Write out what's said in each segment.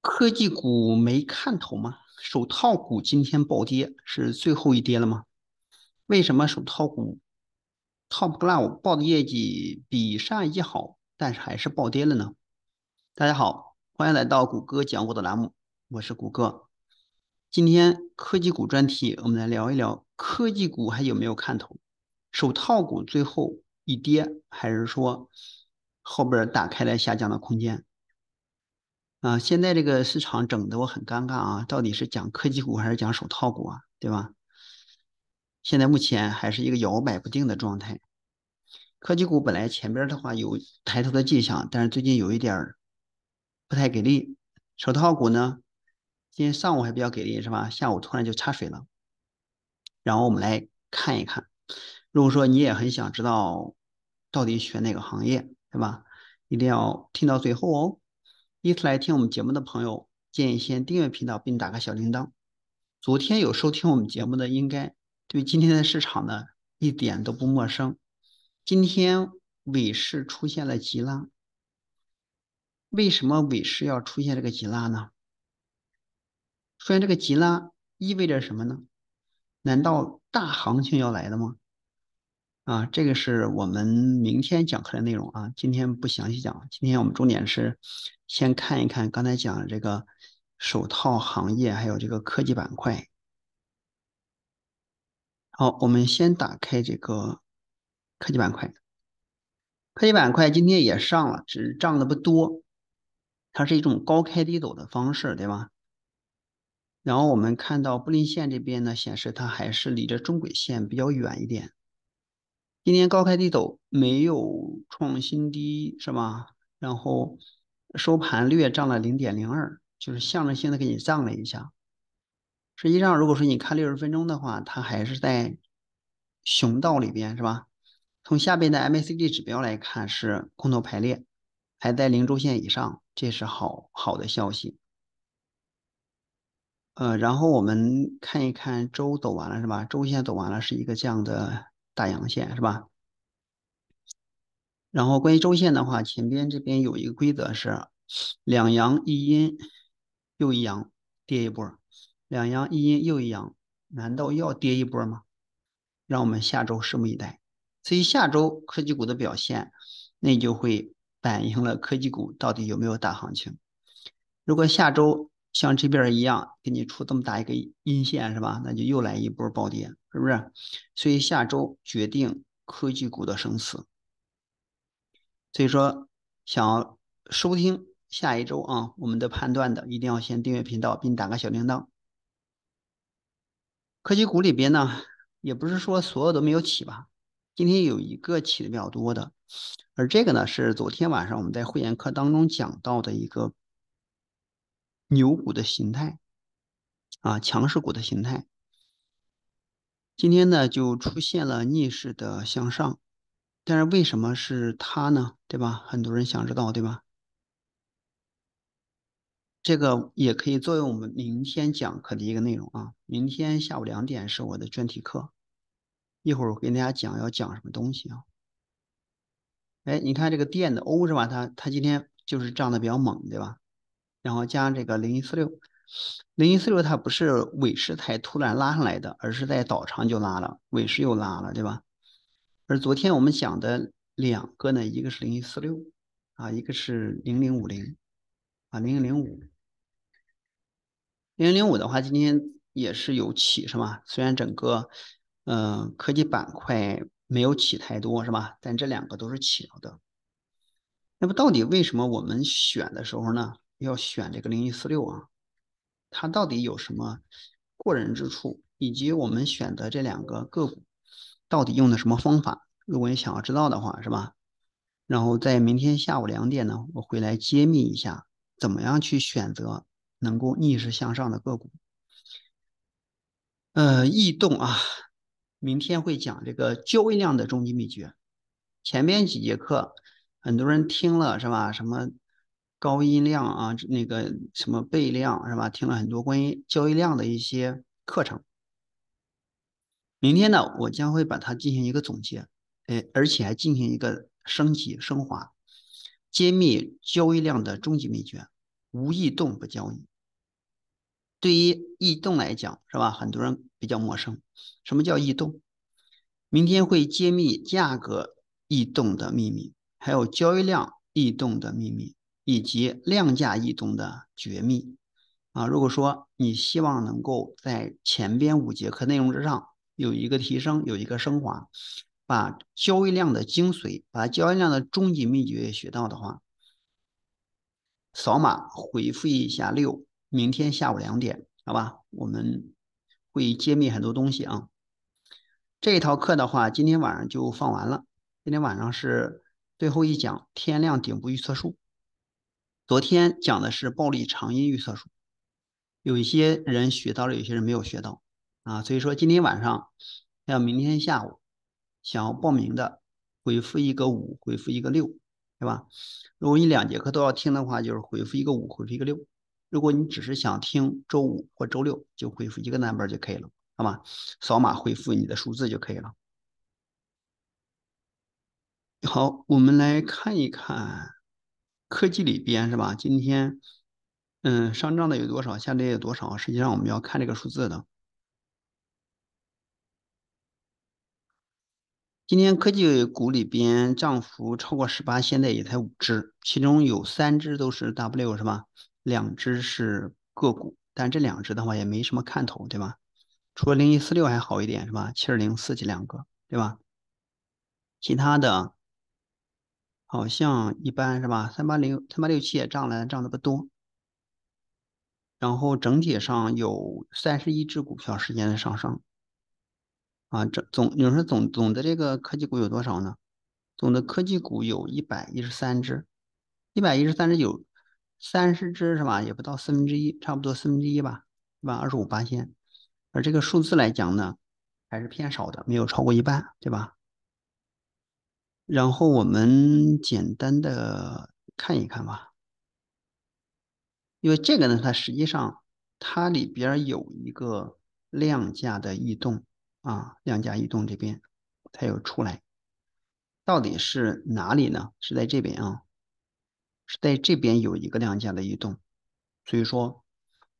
科技股没看头吗？手套股今天暴跌，是最后一跌了吗？为什么手套股 Top Glove 报的业绩比上一季好，但是还是暴跌了呢？大家好，欢迎来到谷歌讲股的栏目，我是谷歌。今天科技股专题，我们来聊一聊科技股还有没有看头？手套股最后一跌，还是说后边打开了下降的空间？啊，现在这个市场整的我很尴尬啊，到底是讲科技股还是讲手套股啊，对吧？现在目前还是一个摇摆不定的状态。科技股本来前边的话有抬头的迹象，但是最近有一点儿不太给力。手套股呢，今天上午还比较给力是吧？下午突然就插水了。然后我们来看一看，如果说你也很想知道到底选哪个行业，对吧？一定要听到最后哦。第一次来听我们节目的朋友，建议先订阅频道并打开小铃铛。昨天有收听我们节目的，应该对今天的市场呢一点都不陌生。今天尾市出现了急拉，为什么尾市要出现这个急拉呢？出现这个急拉意味着什么呢？难道大行情要来了吗？啊，这个是我们明天讲课的内容啊，今天不详细讲。今天我们重点是先看一看刚才讲这个手套行业，还有这个科技板块。好，我们先打开这个科技板块。科技板块今天也上了，只涨的不多，它是一种高开低走的方式，对吧？然后我们看到布林线这边呢，显示它还是离着中轨线比较远一点。今天高开低走，没有创新低是吧？然后收盘略涨了零点零二，就是象征性的给你涨了一下。实际上，如果说你看六十分钟的话，它还是在熊道里边是吧？从下边的 MACD 指标来看，是空头排列，还在零轴线以上，这是好好的消息。呃，然后我们看一看周走完了是吧？周线走完了是一个这样的。大阳线是吧？然后关于周线的话，前边这边有一个规则是两阳一阴，又一阳跌一波，两阳一阴又一阳，难道要跌一波吗？让我们下周拭目以待。至于下周科技股的表现，那就会反映了科技股到底有没有大行情。如果下周，像这边一样给你出这么大一个阴线是吧？那就又来一波暴跌，是不是？所以下周决定科技股的生死。所以说，想要收听下一周啊我们的判断的，一定要先订阅频道并打个小铃铛。科技股里边呢，也不是说所有都没有起吧，今天有一个起的比较多的，而这个呢是昨天晚上我们在会员课当中讲到的一个。牛股的形态啊，强势股的形态，今天呢就出现了逆势的向上，但是为什么是它呢？对吧？很多人想知道，对吧？这个也可以作为我们明天讲课的一个内容啊。明天下午两点是我的专题课，一会儿我跟大家讲要讲什么东西啊。哎，你看这个电的 O 是吧？它它今天就是涨的比较猛，对吧？然后加这个零一四六，零一四六它不是尾市才突然拉上来的，而是在早场就拉了，尾市又拉了，对吧？而昨天我们讲的两个呢，一个是零一四六啊，一个是零零五零啊，零零零五，零零零五的话，今天也是有起，是吧？虽然整个嗯科技板块没有起太多，是吧？但这两个都是起了的。那么到底为什么我们选的时候呢？要选这个零一四六啊，它到底有什么过人之处？以及我们选择这两个个股到底用的什么方法？如果你想要知道的话，是吧？然后在明天下午两点呢，我会来揭秘一下，怎么样去选择能够逆势向上的个股。呃，异动啊，明天会讲这个交易量的终极秘诀。前面几节课很多人听了，是吧？什么？高音量啊，那个什么倍量是吧？听了很多关于交易量的一些课程。明天呢，我将会把它进行一个总结，哎，而且还进行一个升级升华，揭秘交易量的终极秘诀——无异动不交易。对于异动来讲，是吧？很多人比较陌生，什么叫异动？明天会揭秘价格异动的秘密，还有交易量异动的秘密。以及量价异动的绝密啊！如果说你希望能够在前边五节课内容之上有一个提升，有一个升华，把交易量的精髓，把交易量的终极秘诀学到的话，扫码回复一下六，明天下午两点，好吧？我们会揭秘很多东西啊！这一套课的话，今天晚上就放完了，今天晚上是最后一讲天量顶部预测术。昨天讲的是暴力长音预测术，有一些人学到了，有些人没有学到啊。所以说今天晚上要明天下午想要报名的，回复一个五，回复一个六，对吧？如果你两节课都要听的话，就是回复一个五，回复一个六。如果你只是想听周五或周六，就回复一个 number 就可以了，好吗？扫码回复你的数字就可以了。好，我们来看一看。科技里边是吧？今天，嗯，上涨的有多少？下跌有多少？实际上我们要看这个数字的。今天科技股里边涨幅超过十八，现在也才五只，其中有三只都是 W 是吧？两只是个股，但这两只的话也没什么看头，对吧？除了零一四六还好一点是吧？七二零四这两个，对吧？其他的。好像一般是吧，三八零三八六七也涨了，涨的不多。然后整体上有三十一只股票时间的上升，啊，这总你说总总的这个科技股有多少呢？总的科技股有一百一十三只，一百一十三只有三十只是吧？也不到四分之一，差不多四分之一吧，一百二十五八线，而这个数字来讲呢，还是偏少的，没有超过一半，对吧？然后我们简单的看一看吧，因为这个呢，它实际上它里边有一个量价的异动啊，量价异动这边它有出来，到底是哪里呢？是在这边啊，是在这边有一个量价的异动，所以说，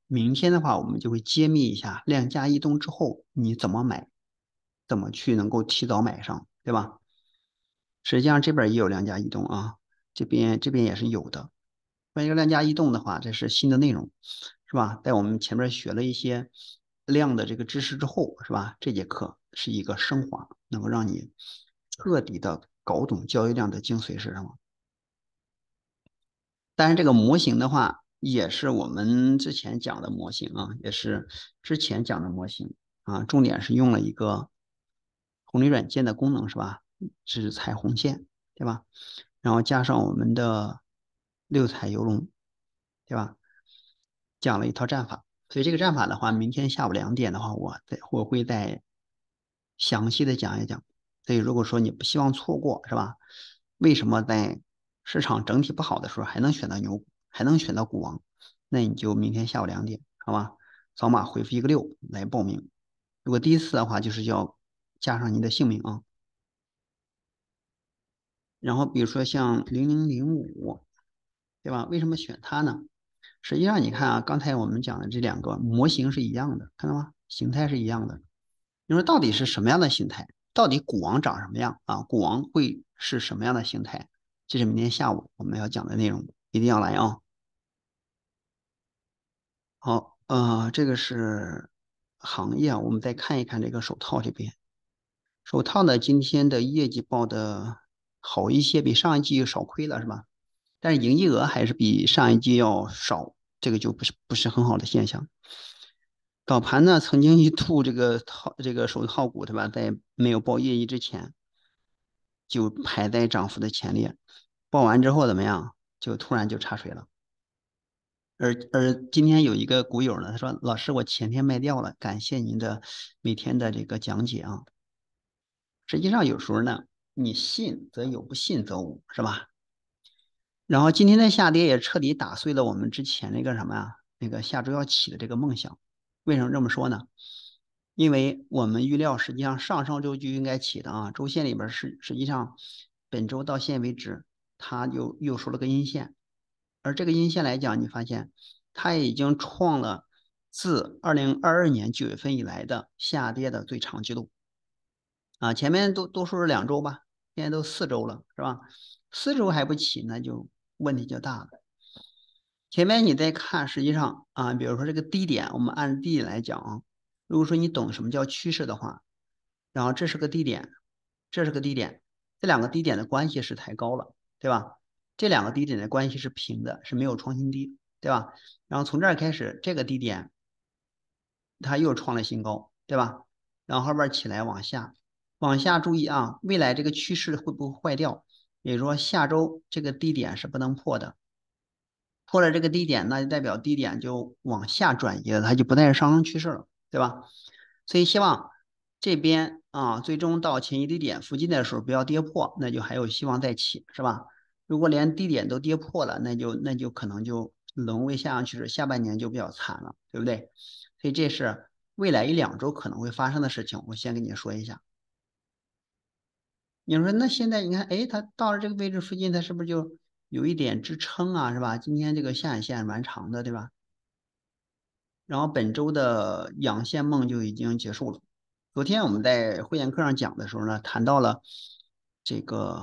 明天的话我们就会揭秘一下量价异动之后你怎么买，怎么去能够提早买上，对吧？实际上这边也有量价异动啊，这边这边也是有的。关于量价异动的话，这是新的内容，是吧？在我们前面学了一些量的这个知识之后，是吧？这节课是一个升华，能够让你彻底的搞懂交易量的精髓是什么。但是这个模型的话，也是我们之前讲的模型啊，也是之前讲的模型啊，重点是用了一个红利软件的功能，是吧？是彩虹线，对吧？然后加上我们的六彩游龙，对吧？讲了一套战法，所以这个战法的话，明天下午两点的话，我再我会再详细的讲一讲。所以如果说你不希望错过，是吧？为什么在市场整体不好的时候还能选到牛股，还能选到股王？那你就明天下午两点，好吧？扫码回复一个六来报名。如果第一次的话，就是要加上你的姓名啊。然后比如说像零零零五，对吧？为什么选它呢？实际上你看啊，刚才我们讲的这两个模型是一样的，看到吗？形态是一样的。你说到底是什么样的形态？到底股王长什么样啊？股王会是什么样的形态？这是明天下午我们要讲的内容，一定要来哦。好，呃，这个是行业啊，我们再看一看这个手套这边。手套呢，今天的业绩报的。好一些，比上一季少亏了是吧？但是营业额还是比上一季要少，这个就不是不是很好的现象。早盘呢，曾经一吐这个套这个手套股对吧，在没有报业绩之前，就排在涨幅的前列。报完之后怎么样？就突然就插水了。而而今天有一个股友呢，他说：“老师，我前天卖掉了，感谢您的每天的这个讲解啊。”实际上有时候呢。你信则有，不信则无，是吧？然后今天的下跌也彻底打碎了我们之前那个什么呀？那个下周要起的这个梦想。为什么这么说呢？因为我们预料实际上上上周就应该起的啊。周线里边是实际上本周到现为止，它又又收了个阴线。而这个阴线来讲，你发现它已经创了自二零二二年九月份以来的下跌的最长记录啊。前面都多说是两周吧。现在都四周了，是吧？四周还不起，那就问题就大了。前面你再看，实际上啊，比如说这个低点，我们按 D 来讲，啊，如果说你懂什么叫趋势的话，然后这是个低点，这是个低点，这两个低点的关系是抬高了，对吧？这两个低点的关系是平的，是没有创新低，对吧？然后从这儿开始，这个低点，它又创了新高，对吧？然后后边起来往下。往下注意啊，未来这个趋势会不会坏掉？也就是说，下周这个低点是不能破的，破了这个低点，那就代表低点就往下转移了，它就不再是上升趋势了，对吧？所以希望这边啊，最终到前一低点附近的时候不要跌破，那就还有希望再起，是吧？如果连低点都跌破了，那就那就可能就沦为下降趋势，下半年就比较惨了，对不对？所以这是未来一两周可能会发生的事情，我先跟你说一下。你说那现在你看，哎，它到了这个位置附近，它是不是就有一点支撑啊？是吧？今天这个下影线蛮长的，对吧？然后本周的阳线梦就已经结束了。昨天我们在会员课上讲的时候呢，谈到了这个，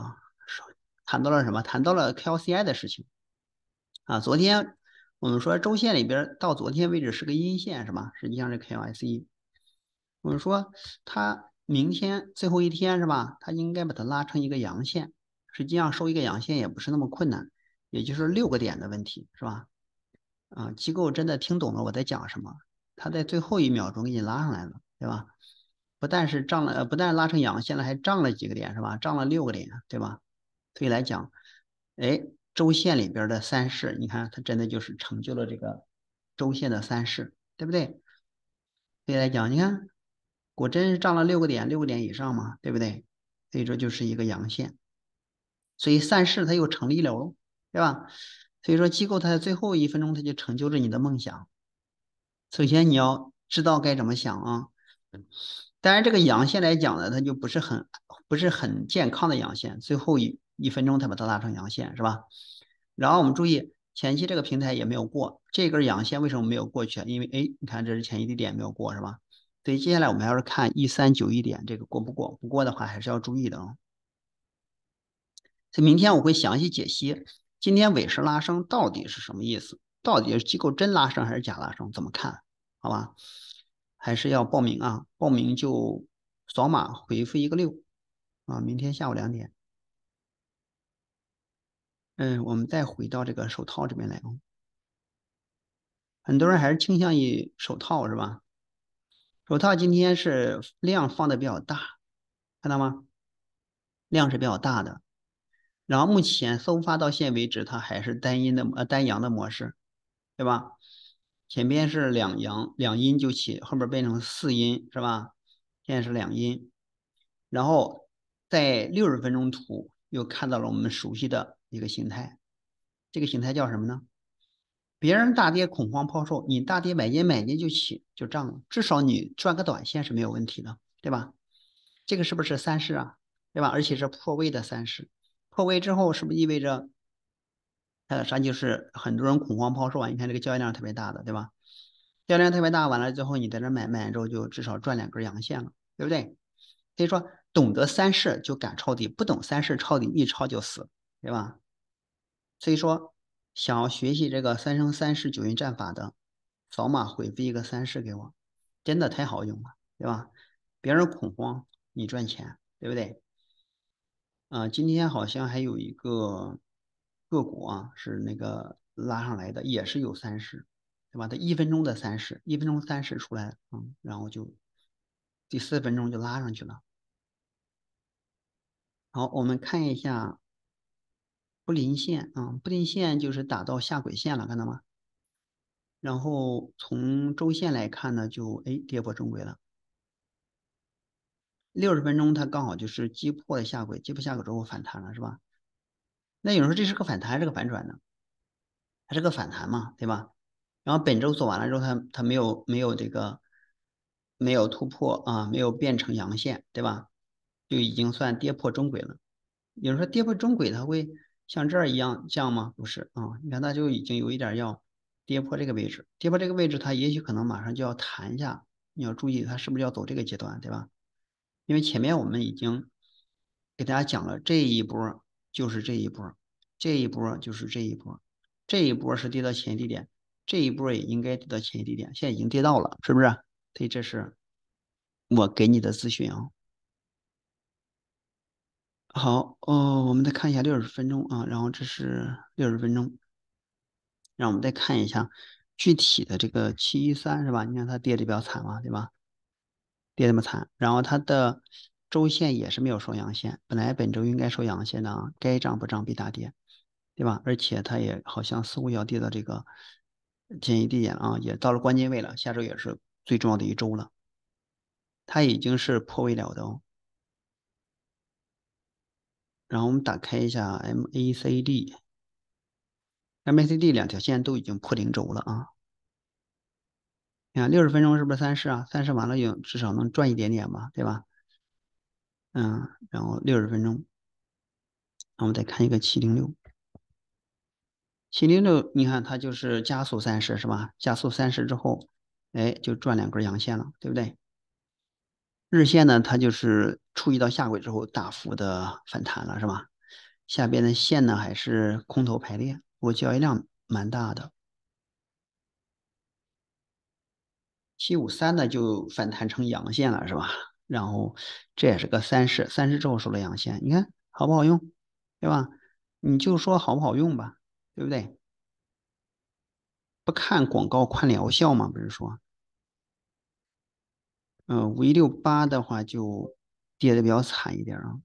谈到了什么？谈到了 k o c i 的事情啊。昨天我们说周线里边到昨天为止是个阴线，是吧？实际上是 k o c i 我们说它。明天最后一天是吧？它应该把它拉成一个阳线，实际上收一个阳线也不是那么困难，也就是六个点的问题是吧？啊，机构真的听懂了我在讲什么？它在最后一秒钟给你拉上来了，对吧？不但是涨了，呃，不但拉成阳线了，还涨了几个点是吧？涨了六个点，对吧？所以来讲，哎，周线里边的三市，你看它真的就是成就了这个周线的三市，对不对？所以来讲，你看。果真是涨了六个点，六个点以上嘛，对不对？所以说就是一个阳线，所以散市它又成立了哦，对吧？所以说机构它在最后一分钟它就成就着你的梦想。首先你要知道该怎么想啊。当然这个阳线来讲呢，它就不是很不是很健康的阳线，最后一一分钟才把它拉成阳线是吧？然后我们注意前期这个平台也没有过这根阳线，为什么没有过去啊？因为哎，你看这是前一低点没有过是吧？所以接下来我们要是看一三九一点这个过不过，不过的话还是要注意的哦。所以明天我会详细解析今天尾市拉升到底是什么意思，到底是机构真拉升还是假拉升，怎么看？好吧，还是要报名啊！报名就扫码回复一个六啊，明天下午两点。嗯，我们再回到这个手套这边来哦。很多人还是倾向于手套，是吧？手套今天是量放的比较大，看到吗？量是比较大的。然后目前收发到现为止，它还是单阴的呃单阳的模式，对吧？前边是两阳两阴就起，后边变成四阴是吧？现在是两阴，然后在六十分钟图又看到了我们熟悉的一个形态，这个形态叫什么呢？别人大跌恐慌抛售，你大跌买进买进就起就涨了，至少你赚个短线是没有问题的，对吧？这个是不是三式啊？对吧？而且是破位的三式，破位之后是不是意味着呃啥就是很多人恐慌抛售啊？你看这个交易量特别大的，对吧？交易量特别大，完了之后你在这买买完之后就至少赚两根阳线了，对不对？所以说懂得三式就敢抄底，不懂三式抄底一抄就死，对吧？所以说。想要学习这个三生三世九阴战法的，扫码回复一个三世给我，真的太好用了，对吧？别人恐慌，你赚钱，对不对？啊，今天好像还有一个个股啊，是那个拉上来的，也是有三十，对吧？它一分钟的三十，一分钟三十出来，嗯，然后就第四分钟就拉上去了。好，我们看一下。布林线啊，布林线就是打到下轨线了，看到吗？然后从周线来看呢，就哎跌破中轨了。六十分钟它刚好就是击破了下轨，击破下轨之后反弹了，是吧？那有人说这是个反弹还是个反转呢？它是个反弹嘛，对吧？然后本周走完了之后，它它没有没有这个没有突破啊，没有变成阳线，对吧？就已经算跌破中轨了。有人说跌破中轨它会。像这儿一样降吗？不是啊，你看它就已经有一点要跌破这个位置，跌破这个位置，它也许可能马上就要弹一下，你要注意它是不是要走这个阶段，对吧？因为前面我们已经给大家讲了，这一波就是这一波，这一波就是这一波，这一波是跌到前低点，这一波也应该跌到前低点，现在已经跌到了，是不是？所以这是我给你的资讯啊。好哦，我们再看一下六十分钟啊，然后这是六十分钟，让我们再看一下具体的这个七一三是吧？你看它跌的比较惨嘛，对吧？跌那么惨，然后它的周线也是没有收阳线，本来本周应该收阳线的啊，该涨不涨必大跌，对吧？而且它也好像似乎要跌到这个建议低点啊，也到了关键位了，下周也是最重要的一周了，它已经是破位了的哦。然后我们打开一下 MACD，MACD 两条线都已经破零轴了啊。你看六十分钟是不是三十啊？三十完了有至少能赚一点点吧，对吧？嗯，然后六十分钟，那我们再看一个七零六，七零六你看它就是加速三十是吧？加速三十之后，哎，就赚两根阳线了，对不对？日线呢，它就是触及到下轨之后大幅的反弹了，是吧？下边的线呢还是空头排列，不过交易量蛮大的。七五三呢就反弹成阳线了，是吧？然后这也是个三十，三十之后收了阳线，你看好不好用？对吧？你就说好不好用吧，对不对？不看广告看疗效嘛，不是说。嗯，五一六八的话就跌得比较惨一点啊。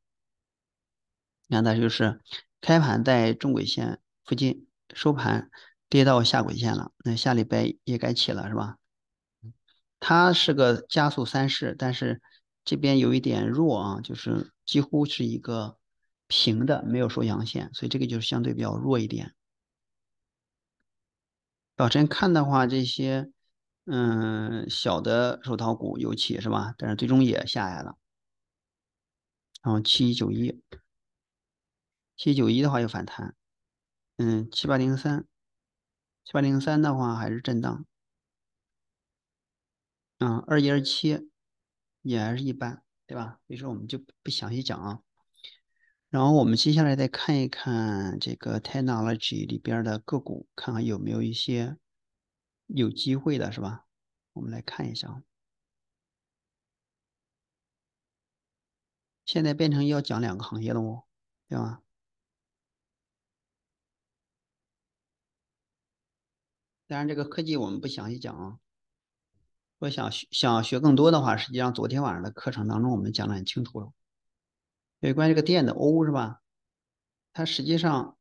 你看它就是开盘在中轨线附近，收盘跌到下轨线了。那下礼拜也该起了是吧？它是个加速三式，但是这边有一点弱啊，就是几乎是一个平的，没有收阳线，所以这个就是相对比较弱一点。早晨看的话，这些。嗯，小的手淘股有起是吧？但是最终也下来了。然后七九一，七九一的话又反弹。嗯，七八零三，七八零三的话还是震荡。嗯，二一二七也还是一般，对吧？所以说我们就不详细讲啊。然后我们接下来再看一看这个 technology 里边的个股，看看有没有一些。有机会的是吧？我们来看一下，现在变成要讲两个行业了，哦，对吧？当然，这个科技我们不详细讲啊。我想学想学更多的话，实际上昨天晚上的课程当中我们讲的很清楚了。有关这个电的 O 是吧？它实际上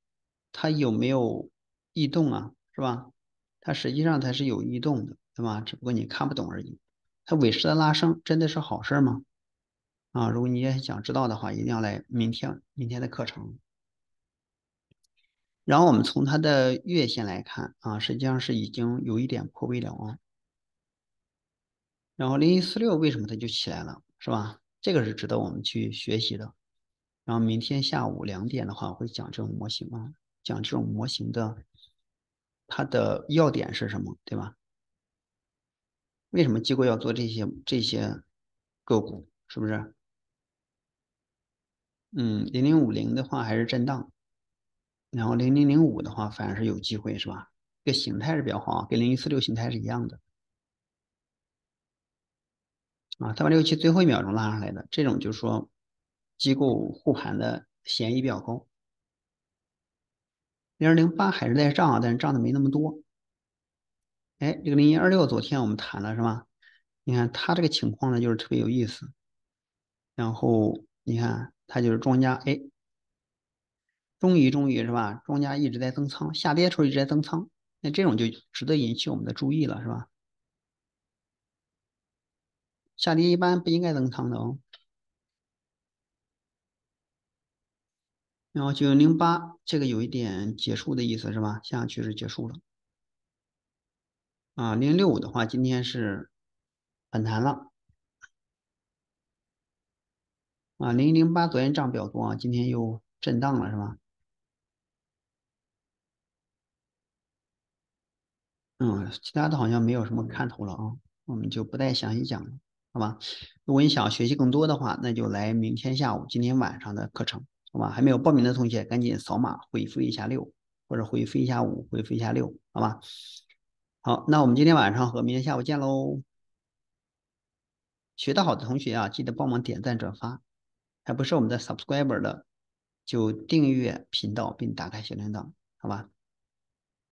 它有没有异动啊？是吧？它实际上它是有异动的，对吧？只不过你看不懂而已。它尾市的拉升真的是好事吗？啊，如果你也想知道的话，一定要来明天明天的课程。然后我们从它的月线来看啊，实际上是已经有一点破位了啊。然后零一四六为什么它就起来了，是吧？这个是值得我们去学习的。然后明天下午两点的话，会讲这种模型啊，讲这种模型的。它的要点是什么，对吧？为什么机构要做这些这些个股，是不是？嗯，零零五零的话还是震荡，然后零零零五的话反而是有机会，是吧？这形态是比较好，跟零一四六形态是一样的。啊，三百六七最后一秒钟拉上来的，这种就是说机构护盘的嫌疑比较高。零二零八还是在涨，但是涨的没那么多。哎，这个零一二六昨天我们谈了是吧？你看它这个情况呢，就是特别有意思。然后你看它就是庄家，哎，终于终于，是吧？庄家一直在增仓，下跌时候一直在增仓，那这种就值得引起我们的注意了，是吧？下跌一般不应该增仓的哦。然后九零八这个有一点结束的意思是吧？下上趋势结束了。啊，零六五的话，今天是反弹了。啊，零零八昨天涨比较多啊，今天又震荡了是吧？嗯，其他的好像没有什么看头了啊，我们就不再详细讲了，好吧？如果你想学习更多的话，那就来明天下午、今天晚上的课程。好吧，还没有报名的同学赶紧扫码回复一下六或者回复一下五回复一下六，好吧。好，那我们今天晚上和明天下午见喽。学得好的同学啊，记得帮忙点赞转发，还不是我们的 subscriber 的就订阅频道并打开小铃铛，好吧。